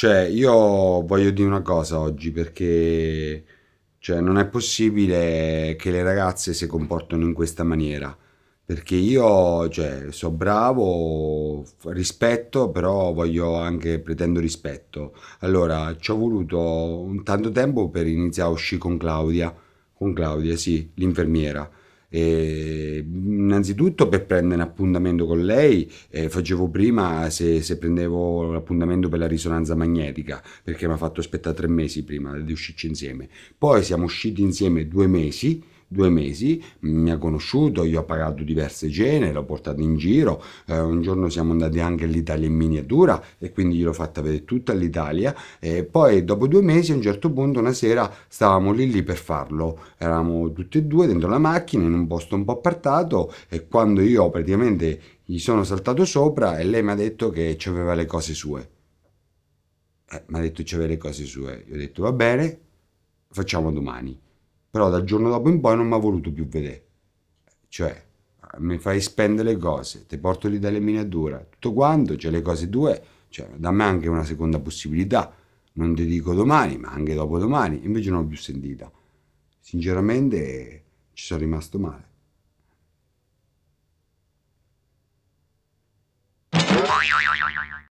Cioè, io voglio dire una cosa oggi perché cioè, non è possibile che le ragazze si comportino in questa maniera. Perché io, cioè, so bravo, rispetto, però voglio anche, pretendo rispetto. Allora, ci ho voluto un tanto tempo per iniziare a uscire con Claudia, con Claudia, sì, l'infermiera. E innanzitutto per prendere un appuntamento con lei eh, facevo prima se, se, prendevo l'appuntamento per la risonanza magnetica perché mi ha fatto aspettare tre mesi prima di uscirci insieme poi siamo usciti insieme due mesi due mesi, mi ha conosciuto, io ho pagato diverse cene, l'ho portato in giro, eh, un giorno siamo andati anche all'Italia in miniatura e quindi gliel'ho fatta vedere tutta l'Italia e poi dopo due mesi a un certo punto una sera stavamo lì lì per farlo, eravamo tutti e due dentro la macchina in un posto un po' appartato e quando io praticamente gli sono saltato sopra e lei mi ha detto che ci aveva le cose sue. Eh, mi ha detto c'aveva le cose sue, io ho detto va bene, facciamo domani però dal giorno dopo in poi non mi ha voluto più vedere. Cioè, mi fai spendere le cose, ti porto lì dalle miniature, tutto quanto, c'è cioè le cose due, cioè, dammi anche una seconda possibilità, non ti dico domani, ma anche dopodomani, invece non l'ho più sentita. Sinceramente ci sono rimasto male.